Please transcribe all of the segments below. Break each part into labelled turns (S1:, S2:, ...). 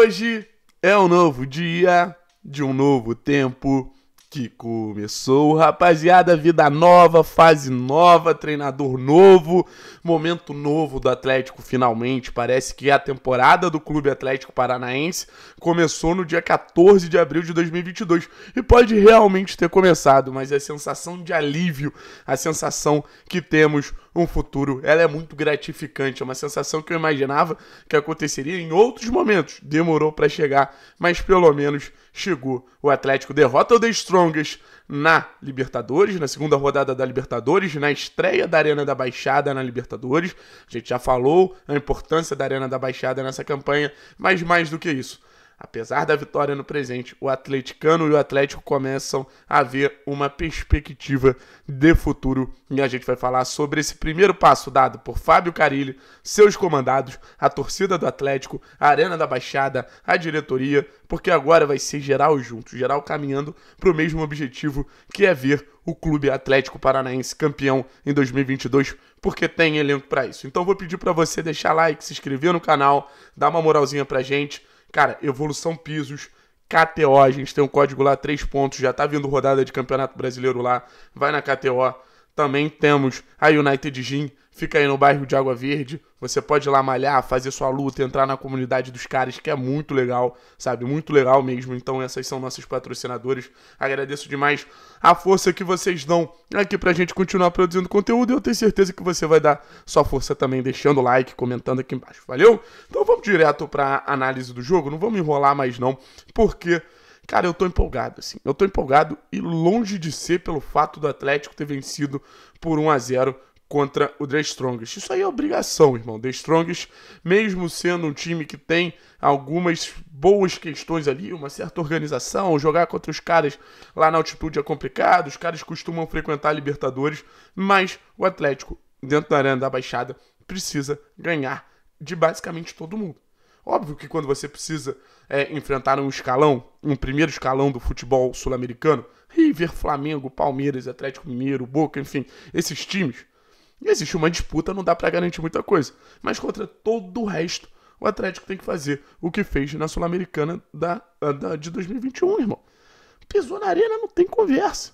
S1: Hoje é um novo dia de um novo tempo que começou. Rapaziada, vida nova, fase nova, treinador novo, momento novo do Atlético finalmente. Parece que a temporada do Clube Atlético Paranaense começou no dia 14 de abril de 2022 e pode realmente ter começado, mas é a sensação de alívio, a sensação que temos um futuro. Ela é muito gratificante, é uma sensação que eu imaginava que aconteceria em outros momentos. Demorou para chegar, mas pelo menos chegou. O Atlético derrota o The Strongest na Libertadores, na segunda rodada da Libertadores, na estreia da Arena da Baixada na Libertadores. A gente já falou a importância da Arena da Baixada nessa campanha, mas mais do que isso. Apesar da vitória no presente, o atleticano e o Atlético começam a ver uma perspectiva de futuro e a gente vai falar sobre esse primeiro passo dado por Fábio Carilli, seus comandados, a torcida do Atlético, a Arena da Baixada, a diretoria, porque agora vai ser geral junto, geral caminhando para o mesmo objetivo que é ver o Clube Atlético Paranaense campeão em 2022, porque tem elenco para isso. Então vou pedir para você deixar like, se inscrever no canal, dar uma moralzinha pra gente Cara, Evolução Pisos, KTO, a gente tem um código lá, três pontos, já tá vindo rodada de Campeonato Brasileiro lá, vai na KTO. Também temos a United Gym, fica aí no bairro de Água Verde. Você pode ir lá malhar, fazer sua luta, entrar na comunidade dos caras, que é muito legal, sabe? Muito legal mesmo. Então, essas são nossas patrocinadores. Agradeço demais a força que vocês dão aqui pra gente continuar produzindo conteúdo. Eu tenho certeza que você vai dar sua força também, deixando o like, comentando aqui embaixo. Valeu? Então, vamos direto pra análise do jogo. Não vamos enrolar mais, não, porque. Cara, eu tô empolgado, assim. Eu tô empolgado e longe de ser pelo fato do Atlético ter vencido por 1 a 0 contra o The Strongest. Isso aí é obrigação, irmão. The Strongest, mesmo sendo um time que tem algumas boas questões ali, uma certa organização, jogar contra os caras lá na altitude é complicado, os caras costumam frequentar Libertadores, mas o Atlético, dentro da Arena da Baixada, precisa ganhar de basicamente todo mundo. Óbvio que quando você precisa é, enfrentar um escalão, um primeiro escalão do futebol sul-americano, River, Flamengo, Palmeiras, Atlético Mineiro, Boca, enfim, esses times, e existe uma disputa, não dá para garantir muita coisa. Mas contra todo o resto, o Atlético tem que fazer o que fez na Sul-Americana da, da, de 2021, irmão. Pisou na arena, não tem conversa.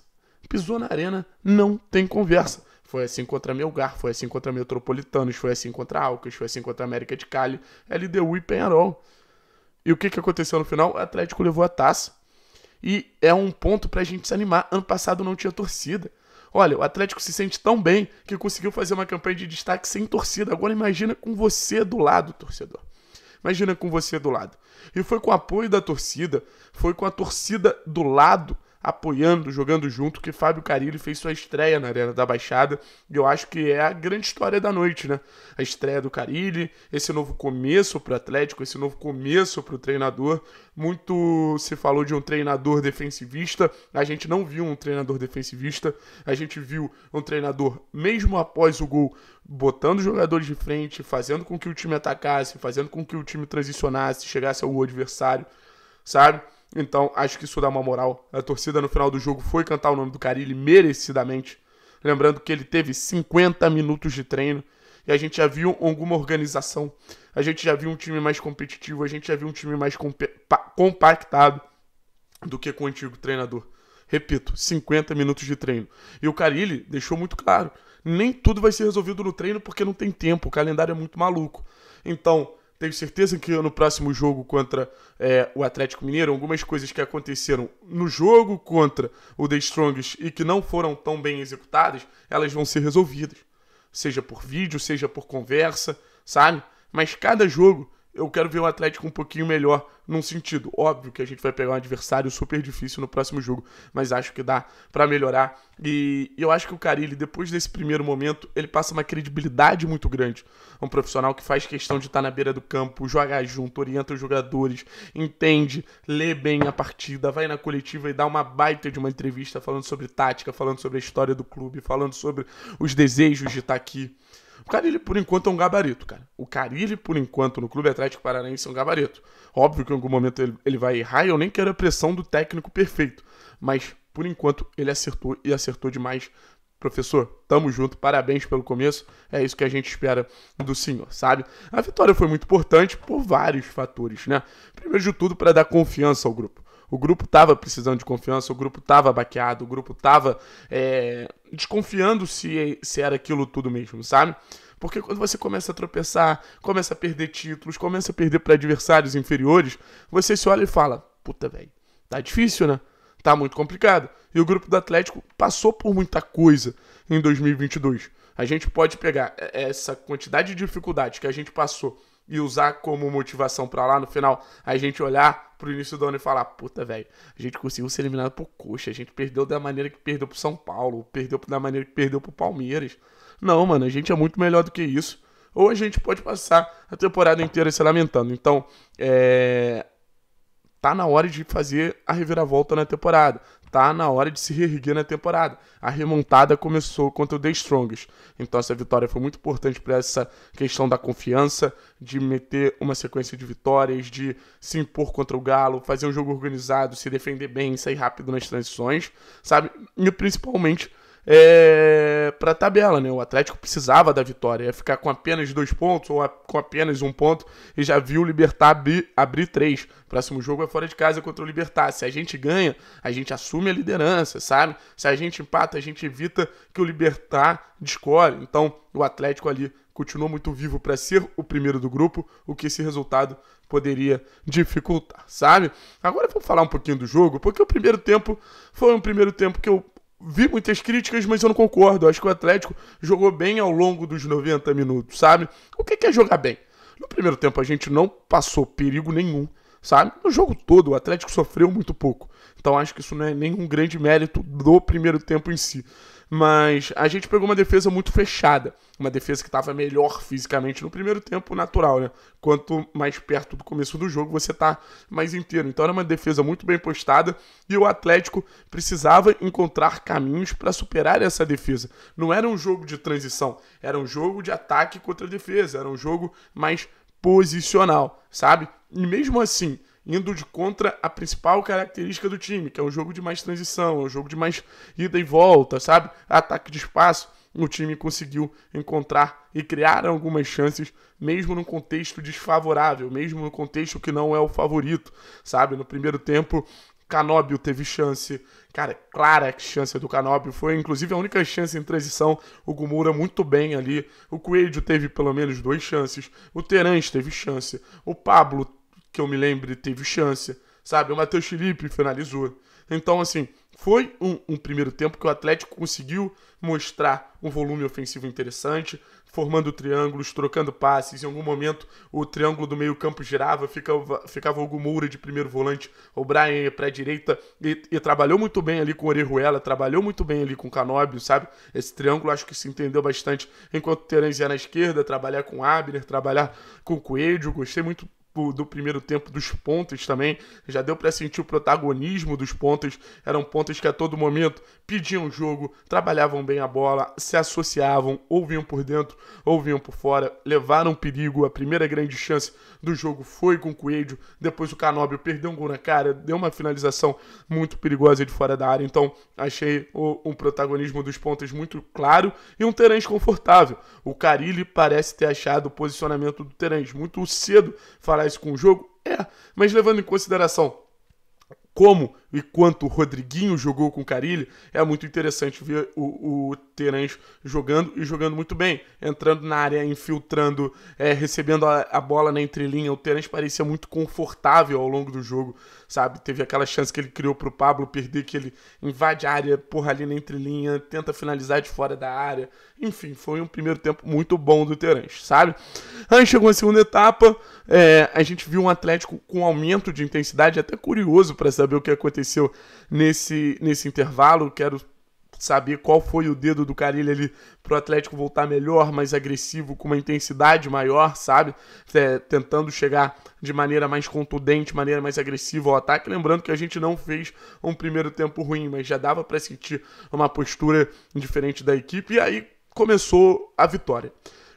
S1: Pisou na arena, não tem conversa. Foi assim contra Melgar, foi assim contra Metropolitanos, foi assim contra Alcas, foi assim contra América de Cali, LDU e Penharol. E o que, que aconteceu no final? O Atlético levou a taça. E é um ponto pra gente se animar. Ano passado não tinha torcida. Olha, o Atlético se sente tão bem que conseguiu fazer uma campanha de destaque sem torcida. Agora imagina com você do lado, torcedor. Imagina com você do lado. E foi com o apoio da torcida, foi com a torcida do lado apoiando, jogando junto, que Fábio Carilli fez sua estreia na Arena da Baixada, e eu acho que é a grande história da noite, né? A estreia do Carilli, esse novo começo para o Atlético, esse novo começo para o treinador. Muito se falou de um treinador defensivista, a gente não viu um treinador defensivista, a gente viu um treinador, mesmo após o gol, botando os jogadores de frente, fazendo com que o time atacasse, fazendo com que o time transicionasse, chegasse ao adversário, sabe? Então, acho que isso dá uma moral. A torcida no final do jogo foi cantar o nome do Carilli merecidamente. Lembrando que ele teve 50 minutos de treino e a gente já viu alguma organização. A gente já viu um time mais competitivo, a gente já viu um time mais compactado do que com o antigo treinador. Repito, 50 minutos de treino. E o Carilli deixou muito claro, nem tudo vai ser resolvido no treino porque não tem tempo, o calendário é muito maluco. Então, tenho certeza que no próximo jogo contra é, o Atlético Mineiro, algumas coisas que aconteceram no jogo contra o The Strongest e que não foram tão bem executadas, elas vão ser resolvidas. Seja por vídeo, seja por conversa, sabe? Mas cada jogo eu quero ver o Atlético um pouquinho melhor num sentido. Óbvio que a gente vai pegar um adversário super difícil no próximo jogo, mas acho que dá para melhorar. E eu acho que o Carilli, depois desse primeiro momento, ele passa uma credibilidade muito grande. É um profissional que faz questão de estar tá na beira do campo, jogar junto, orienta os jogadores, entende, lê bem a partida, vai na coletiva e dá uma baita de uma entrevista falando sobre tática, falando sobre a história do clube, falando sobre os desejos de estar tá aqui. O Carilli, por enquanto, é um gabarito, cara. O Carilli, por enquanto, no Clube Atlético Paranaense é um gabarito. Óbvio que em algum momento ele, ele vai errar e eu nem quero a pressão do técnico perfeito. Mas, por enquanto, ele acertou e acertou demais. Professor, tamo junto, parabéns pelo começo. É isso que a gente espera do senhor, sabe? A vitória foi muito importante por vários fatores, né? Primeiro de tudo, para dar confiança ao grupo. O grupo tava precisando de confiança, o grupo tava baqueado, o grupo tava é, desconfiando se, se era aquilo tudo mesmo, sabe? Porque quando você começa a tropeçar, começa a perder títulos, começa a perder para adversários inferiores, você se olha e fala: puta, velho, tá difícil, né? Tá muito complicado. E o grupo do Atlético passou por muita coisa em 2022. A gente pode pegar é, essa quantidade de dificuldades que a gente passou e usar como motivação para lá no final a gente olhar pro início do ano e falar: puta, velho, a gente conseguiu ser eliminado por Coxa, a gente perdeu da maneira que perdeu pro São Paulo, perdeu da maneira que perdeu pro Palmeiras. Não, mano, a gente é muito melhor do que isso. Ou a gente pode passar a temporada inteira se lamentando. Então, é, Tá na hora de fazer a reviravolta na temporada. Tá na hora de se reerguer na temporada. A remontada começou contra o The Strongest. Então essa vitória foi muito importante para essa questão da confiança, de meter uma sequência de vitórias, de se impor contra o Galo, fazer um jogo organizado, se defender bem, sair rápido nas transições, sabe? E principalmente é, para a tabela. Né? O Atlético precisava da vitória, ia ficar com apenas dois pontos ou a, com apenas um ponto e já viu o Libertar abrir, abrir três. próximo jogo é fora de casa contra o Libertar. Se a gente ganha, a gente assume a liderança, sabe? Se a gente empata, a gente evita que o Libertar descore. Então o Atlético ali continuou muito vivo para ser o primeiro do grupo, o que esse resultado poderia dificultar, sabe? Agora vamos falar um pouquinho do jogo, porque o primeiro tempo foi um primeiro tempo que eu vi muitas críticas, mas eu não concordo. Eu acho que o Atlético jogou bem ao longo dos 90 minutos, sabe? O que é jogar bem? No primeiro tempo a gente não passou perigo nenhum, sabe? No jogo todo o Atlético sofreu muito pouco. Então acho que isso não é nenhum grande mérito do primeiro tempo em si. Mas a gente pegou uma defesa muito fechada. Uma defesa que estava melhor fisicamente no primeiro tempo, natural, né? Quanto mais perto do começo do jogo, você tá mais inteiro. Então era uma defesa muito bem postada e o Atlético precisava encontrar caminhos para superar essa defesa. Não era um jogo de transição, era um jogo de ataque contra defesa, era um jogo mais posicional, sabe? E mesmo assim, indo de contra a principal característica do time, que é o jogo de mais transição, é o jogo de mais ida e volta, sabe? Ataque de espaço. O time conseguiu encontrar e criar algumas chances, mesmo num contexto desfavorável, mesmo no contexto que não é o favorito, sabe? No primeiro tempo, Canóbio teve chance, cara, é clara a chance do Canóbio, foi inclusive a única chance em transição, o Gumura muito bem ali, o Coelho teve pelo menos duas chances, o Terence teve chance, o Pablo que eu me lembre, teve chance, sabe? O Matheus Felipe finalizou. Então, assim, foi um, um, primeiro tempo que o Atlético conseguiu mostrar um volume ofensivo interessante, formando triângulos, trocando passes. Em algum momento, o triângulo do meio-campo girava, ficava, ficava o Moura de primeiro volante, o Brian para a direita, e, e, trabalhou muito bem ali com o Orejuela, trabalhou muito bem ali com o Canóbio, sabe? Esse triângulo acho que se entendeu bastante. Enquanto o Terence ia na esquerda, trabalhar com o Abner, trabalhar com o Coelho, gostei muito do, tipo, do primeiro tempo dos pontas também. Já deu para sentir o protagonismo dos pontas. Eram pontas que a todo momento pediam o jogo, trabalhavam bem a bola, se associavam, ou vinham por dentro, ou vinham por fora, levaram perigo. A primeira grande chance do jogo foi com o Coelho. Depois o Canóbio perdeu um gol na cara, deu uma finalização muito perigosa de fora da área. Então achei o, um protagonismo dos pontas muito claro e um Terãs confortável. O Carilli parece ter achado o posicionamento do Terãs muito cedo falar faz com o jogo? É, mas levando em consideração como e quanto o Rodriguinho jogou com o Carilli, é muito interessante ver o, o Terãs jogando e jogando muito bem, entrando na área, infiltrando, é, recebendo a, a, bola na entrelinha. O Terãs parecia muito confortável ao longo do jogo, sabe? Teve aquela chance que ele criou para o Pablo perder, que ele invade a área, porra ali na entrelinha, tenta finalizar de fora da área. Enfim, foi um primeiro tempo muito bom do Terãs, sabe? Aí chegou a segunda etapa, é, a gente viu um Atlético com aumento de intensidade, até curioso para saber o que aconteceu aconteceu nesse, nesse intervalo. Quero saber qual foi o dedo do Carilho ali pro Atlético voltar melhor, mais agressivo, com uma intensidade maior, sabe? É, tentando chegar de maneira mais contundente, maneira mais agressiva ao ataque. Lembrando que a gente não fez um primeiro tempo ruim, mas já dava para sentir uma postura diferente da equipe. E aí começou a vitória.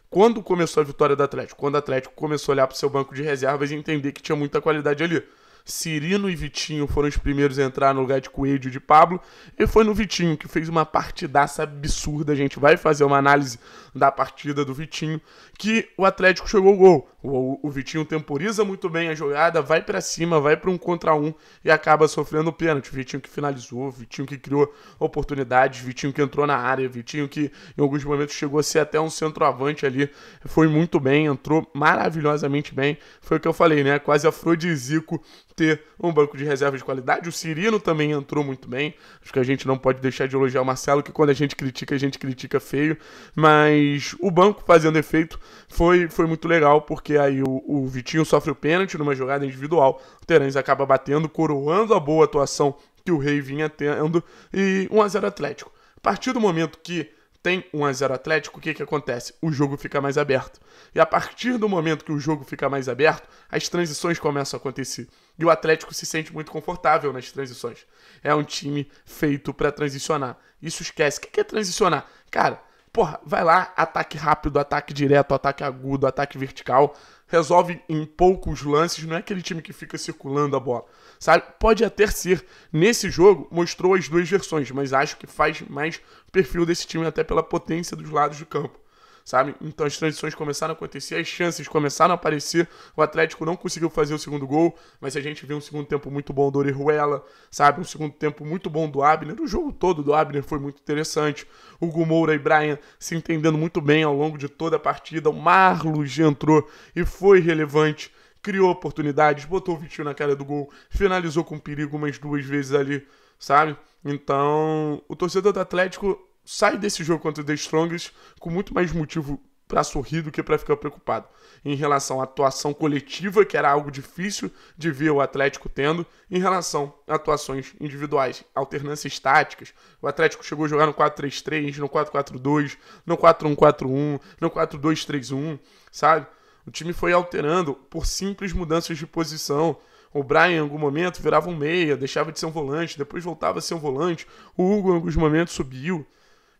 S1: Quando começou a vitória do Atlético? Quando o Atlético começou a olhar para o seu banco de reservas e entender que tinha muita qualidade ali. Cirino e Vitinho foram os primeiros a entrar no lugar de Coelho e de Pablo. E foi no Vitinho que fez uma partidaça absurda. A gente vai fazer uma análise da partida do Vitinho. Que o Atlético chegou ao gol. O, o Vitinho temporiza muito bem a jogada, vai para cima, vai para um contra um e acaba sofrendo o pênalti. O Vitinho que finalizou, o Vitinho que criou oportunidades, o Vitinho que entrou na área, o Vitinho que em alguns momentos chegou a ser até um centroavante ali. Foi muito bem, entrou maravilhosamente bem. Foi o que eu falei, né? Quase afrodisíaco ter um banco de reserva de qualidade. O Cirino também entrou muito bem. Acho que a gente não pode deixar de elogiar o Marcelo, que quando a gente critica, a gente critica feio. Mas o banco fazendo efeito foi, foi muito legal, porque aí o, o Vitinho sofre o pênalti numa jogada individual. O Terence acaba batendo, coroando a boa atuação que o Rei vinha tendo. E 1x0 Atlético. A partir do momento que tem 1 a 0 Atlético, o que, que acontece? O jogo fica mais aberto. E a partir do momento que o jogo fica mais aberto, as transições começam a acontecer. E o Atlético se sente muito confortável nas transições. É um time feito para transicionar. Isso esquece. O que, que é transicionar? Cara, porra, vai lá, ataque rápido, ataque direto, ataque agudo, ataque vertical resolve em poucos lances, não é aquele time que fica circulando a bola, sabe? Pode até ser. Nesse jogo, mostrou as duas versões, mas acho que faz mais perfil desse time, até pela potência dos lados do campo sabe? Então as transições começaram a acontecer, as chances começaram a aparecer. O Atlético não conseguiu fazer o segundo gol, mas a gente viu um segundo tempo muito bom do Orihuela, sabe? Um segundo tempo muito bom do Abner. O jogo todo do Abner foi muito interessante. O Gumoura e Brian se entendendo muito bem ao longo de toda a partida. O Marlos entrou e foi relevante criou oportunidades, botou o Vitinho na cara do gol, finalizou com perigo umas duas vezes ali, sabe? Então, o torcedor do Atlético sai desse jogo contra The Strongest com muito mais motivo para sorrir do que para ficar preocupado. Em relação à atuação coletiva, que era algo difícil de ver o Atlético tendo, em relação a atuações individuais, alternâncias táticas. O Atlético chegou a jogar no 4-3-3, no 4-4-2, no 4-1-4-1, no 4-2-3-1, sabe? O time foi alterando por simples mudanças de posição. O Brian, em algum momento, virava um meia, deixava de ser um volante, depois voltava a ser um volante. O Hugo, em alguns momentos, subiu.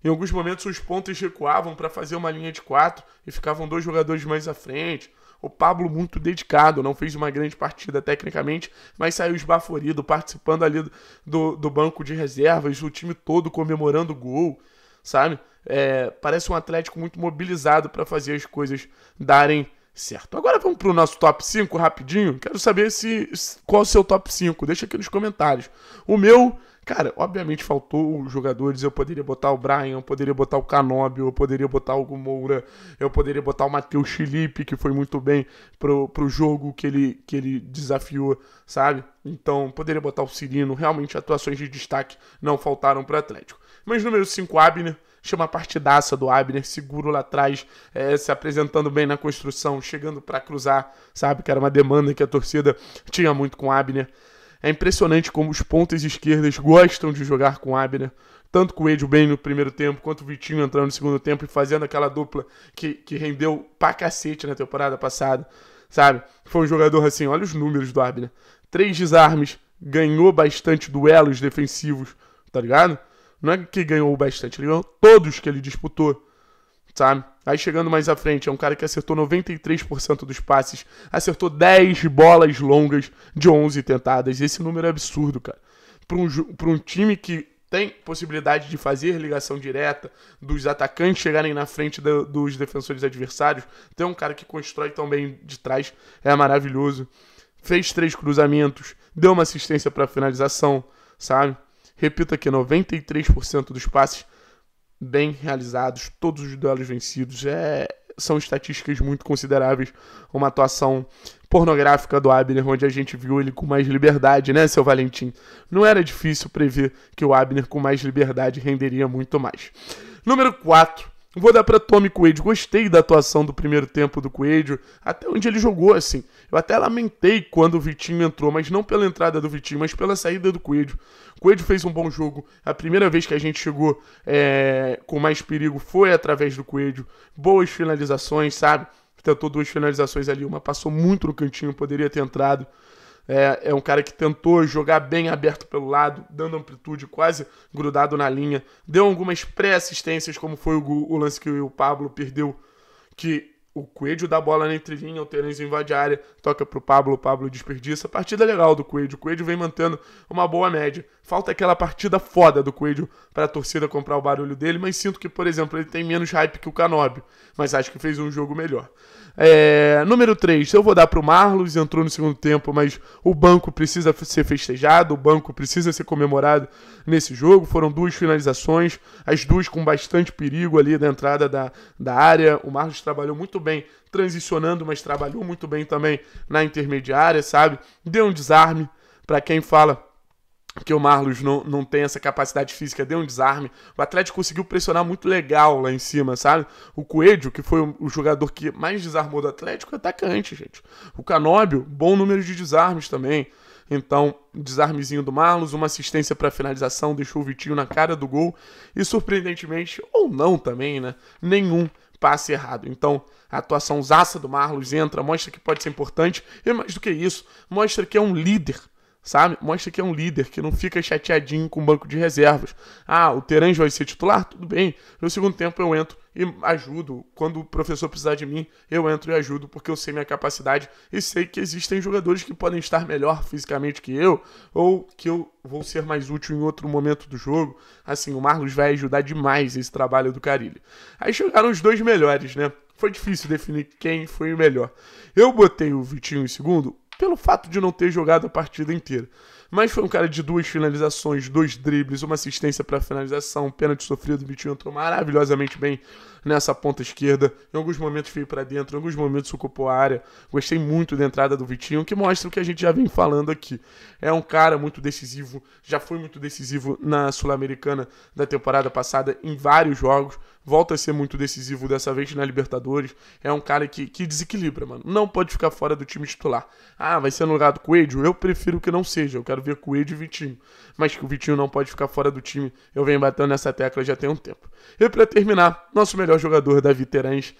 S1: Em alguns momentos, os pontos recuavam para fazer uma linha de quatro e ficavam dois jogadores mais à frente. O Pablo, muito dedicado, não fez uma grande partida tecnicamente, mas saiu esbaforido, participando ali do, do banco de reservas, o time todo comemorando o gol, sabe? É, parece um Atlético muito mobilizado para fazer as coisas darem certo. Agora vamos para o nosso top 5 rapidinho. Quero saber se qual é o seu top 5. Deixa aqui nos comentários. O meu Cara, obviamente faltou jogadores. Eu poderia botar o Brian, eu poderia botar o Canóbio, eu poderia botar o Moura, eu poderia botar o Matheus Felipe, que foi muito bem pro, pro jogo que ele, que ele desafiou, sabe? Então, poderia botar o Cirino. Realmente, atuações de destaque não faltaram pro Atlético. Mas número 5, Abner chama a partidaça do Abner, seguro lá atrás, é, se apresentando bem na construção, chegando para cruzar, sabe? Que era uma demanda que a torcida tinha muito com o Abner. É impressionante como os pontas esquerdas gostam de jogar com Abner. Tanto com o Edio bem no primeiro tempo, quanto o Vitinho entrando no segundo tempo e fazendo aquela dupla que, que rendeu pra cacete na temporada passada, sabe? Foi um jogador assim, olha os números do Abner. Três desarmes, ganhou bastante duelos defensivos, tá ligado? Não é que ganhou bastante, ele ganhou todos que ele disputou sabe? Aí chegando mais à frente, é um cara que acertou 93% dos passes, acertou 10 bolas longas de 11 tentadas. Esse número é absurdo, cara. Para um, um time que tem possibilidade de fazer ligação direta, dos atacantes chegarem na frente do, dos defensores adversários, tem um cara que constrói também de trás, é maravilhoso. Fez três cruzamentos, deu uma assistência para finalização, sabe? Repito aqui, 93% dos passes bem realizados, todos os duelos vencidos. É, são estatísticas muito consideráveis. Uma atuação pornográfica do Abner, onde a gente viu ele com mais liberdade, né, seu Valentim? Não era difícil prever que o Abner com mais liberdade renderia muito mais. Número 4, Vou dar para Tommy Coelho. Gostei da atuação do primeiro tempo do Coelho, até onde ele jogou, assim. Eu até lamentei quando o Vitinho entrou, mas não pela entrada do Vitinho, mas pela saída do Coelho. O Coelho fez um bom jogo. A primeira vez que a gente chegou é, com mais perigo foi através do Coelho. Boas finalizações, sabe? Tentou duas finalizações ali, uma passou muito no cantinho, poderia ter entrado. É, é, um cara que tentou jogar bem aberto pelo lado, dando amplitude, quase grudado na linha. Deu algumas pré-assistências, como foi o, o, lance que o Pablo perdeu, que o Coelho dá bola na entrelinha, o Terence invade a área, toca pro Pablo, o Pablo desperdiça. Partida legal do Coelho, o Coelho vem mantendo uma boa média. Falta aquela partida foda do Coelho para a torcida comprar o barulho dele, mas sinto que, por exemplo, ele tem menos hype que o Canóbio, mas acho que fez um jogo melhor. É, número 3, eu vou dar pro Marlos, entrou no segundo tempo, mas o banco precisa ser festejado, o banco precisa ser comemorado nesse jogo. Foram duas finalizações, as duas com bastante perigo ali da entrada da, da área. O Marlos trabalhou muito bem bem transicionando, mas trabalhou muito bem também na intermediária, sabe? Deu um desarme para quem fala que o Marlos não, não tem essa capacidade física, deu um desarme. O Atlético conseguiu pressionar muito legal lá em cima, sabe? O Coelho, que foi o jogador que mais desarmou do Atlético, é atacante, gente. O Canóbio, bom número de desarmes também. Então, desarmezinho do Marlos, uma assistência para finalização, deixou o Vitinho na cara do gol e surpreendentemente ou não também, né? Nenhum passe errado. Então, a atuação zaça do Marlos entra, mostra que pode ser importante e mais do que isso, mostra que é um líder sabe? Mostra que é um líder, que não fica chateadinho com o banco de reservas. Ah, o Terence vai ser titular? Tudo bem. No segundo tempo eu entro e ajudo. Quando o professor precisar de mim, eu entro e ajudo, porque eu sei minha capacidade e sei que existem jogadores que podem estar melhor fisicamente que eu, ou que eu vou ser mais útil em outro momento do jogo. Assim, o Marlos vai ajudar demais esse trabalho do Carilho. Aí chegaram os dois melhores, né? Foi difícil definir quem foi o melhor. Eu botei o Vitinho em segundo pelo fato de não ter jogado a partida inteira. Mas foi um cara de duas finalizações, dois dribles, uma assistência para finalização, um pênalti sofrido. O Vitinho entrou maravilhosamente bem nessa ponta esquerda. Em alguns momentos veio para dentro, em alguns momentos ocupou a área. Gostei muito da entrada do Vitinho, que mostra o que a gente já vem falando aqui. É um cara muito decisivo, já foi muito decisivo na Sul-Americana da temporada passada em vários jogos, volta a ser muito decisivo dessa vez na Libertadores. É um cara que, que desequilibra, mano. Não pode ficar fora do time titular. Ah, vai ser no lugar do Coelho? Eu prefiro que não seja. Eu quero ver Coelho e Vitinho. Mas que o Vitinho não pode ficar fora do time. Eu venho batendo nessa tecla já tem um tempo. E para terminar, nosso melhor jogador, Davi Terães.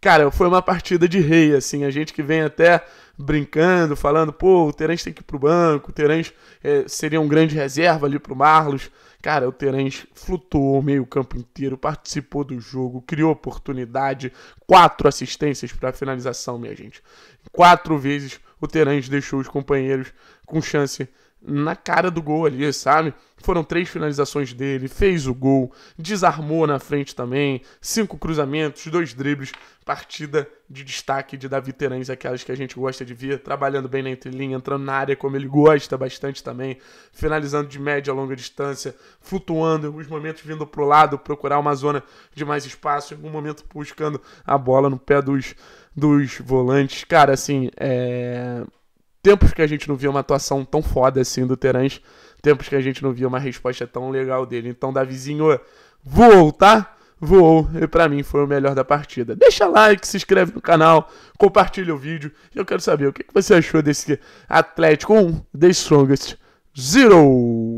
S1: Cara, foi uma partida de rei, assim. A gente que vem até brincando, falando, pô, o Terence tem que ir pro banco, o Terence é, seria um grande reserva ali pro Marlos. Cara, o Terence flutuou o meio campo inteiro, participou do jogo, criou oportunidade, quatro assistências para finalização, minha gente. Quatro vezes o Terence deixou os companheiros com chance na cara do gol ali, sabe? Foram três finalizações dele, fez o gol, desarmou na frente também, cinco cruzamentos, dois dribles, partida de destaque de Davi Terães, aquelas que a gente gosta de ver, trabalhando bem na entrelinha, entrando na área como ele gosta bastante também, finalizando de média a longa distância, flutuando, em alguns momentos vindo pro lado, procurar uma zona de mais espaço, em algum momento buscando a bola no pé dos, dos volantes. Cara, assim, é Tempos que a gente não via uma atuação tão foda assim do Terãs. Tempos que a gente não via uma resposta tão legal dele. Então, Davizinho voou, tá? Voou e para mim foi o melhor da partida. Deixa like, se inscreve no canal, compartilha o vídeo. Eu quero saber o que você achou desse Atlético 1, The Strongest Zero.